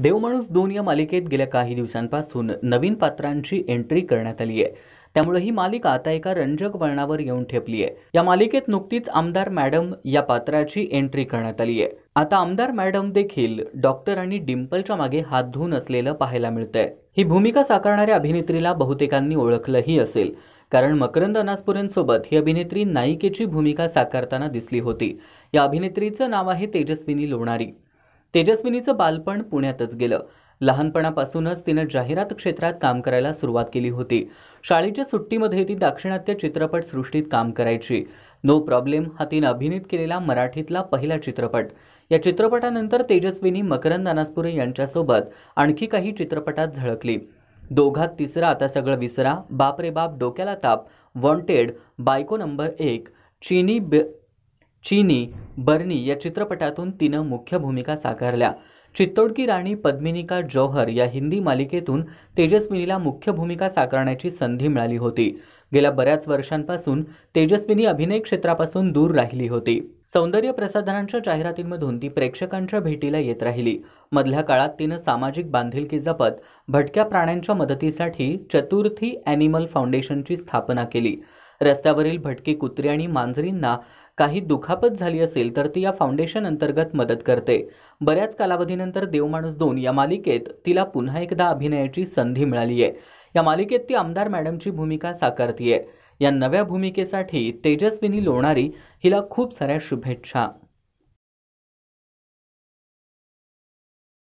देवमाणूस दोन या मालिकेत गेल्या काही दिवसांपासून नवीन पात्रांची एंट्री करण्यात आली आहे त्यामुळे ही मालिका आता एका रंजक वळणावर येऊन ठेपली आहे या मालिकेत नुकतीच आमदार मॅडम या पात्राची एंट्री करण्यात आली आहे आता आमदार मॅडम देखील डॉक्टर आणि डिम्पलच्या मागे हात धुवून असलेलं पाहायला मिळतंय ही भूमिका साकारणाऱ्या अभिनेत्रीला बहुतेकांनी ओळखलंही असेल कारण मकरंद अनासपुरेंसोबत ही अभिनेत्री नायिकेची भूमिका साकारताना दिसली होती या अभिनेत्रीचं नाव आहे तेजस्विनी लोणारी तेजस्विनीचं बालपण पुण्यातच गेलं लहानपणापासूनच तिनं जाहिरात क्षेत्रात काम करायला सुरुवात केली होती शाळेच्या सुट्टीमध्ये ती दाक्षिणात्य सृष्टीत काम करायची नो प्रॉब्लेम हा तिनं अभिनीत केलेला मराठीतला पहिला चित्रपट या चित्रपटानंतर तेजस्विनी मकरंद अनासपुरे यांच्यासोबत आणखी काही चित्रपटात झळकली दोघात तिसरा आता सगळं विसरा बाप रे बाप डोक्याला ताप वॉन्टेड बायको नंबर एक चीनी ब चीनी बर्नी या चित्रपटातून तिनं मुख्य भूमिका साकारल्या चित्तोडकी राणी पद्मिनिका जौहर या हिंदी मालिकेतून तेजस्विनीला मुख्य भूमिका साकारण्याची संधी मिळाली होती गेल्या बऱ्याच वर्षांपासून तेजस्विनी अभिनय क्षेत्रापासून दूर राहिली होती सौंदर्य प्रसाधनांच्या जाहिरातींमधून ती प्रेक्षकांच्या भेटीला येत राहिली मधल्या काळात तिनं सामाजिक बांधिलकी जपत भटक्या प्राण्यांच्या मदतीसाठी चतुर्थी ॲनिमल फाउंडेशनची स्थापना केली रस्त्यावरील भटके कुत्री आणि मांजरींना काही दुखापत झाली असेल तर ती या फाउंडेशन अंतर्गत मदत करते बऱ्याच कालावधीनंतर देवमाणूस दोन या मालिकेत तिला पुन्हा एकदा अभिनयाची संधी मिळाली आहे या मालिकेत ती आमदार मॅडमची भूमिका साकारतीये या नव्या भूमिकेसाठी तेजस्विनी लोणारी हिला खूप साऱ्या शुभेच्छा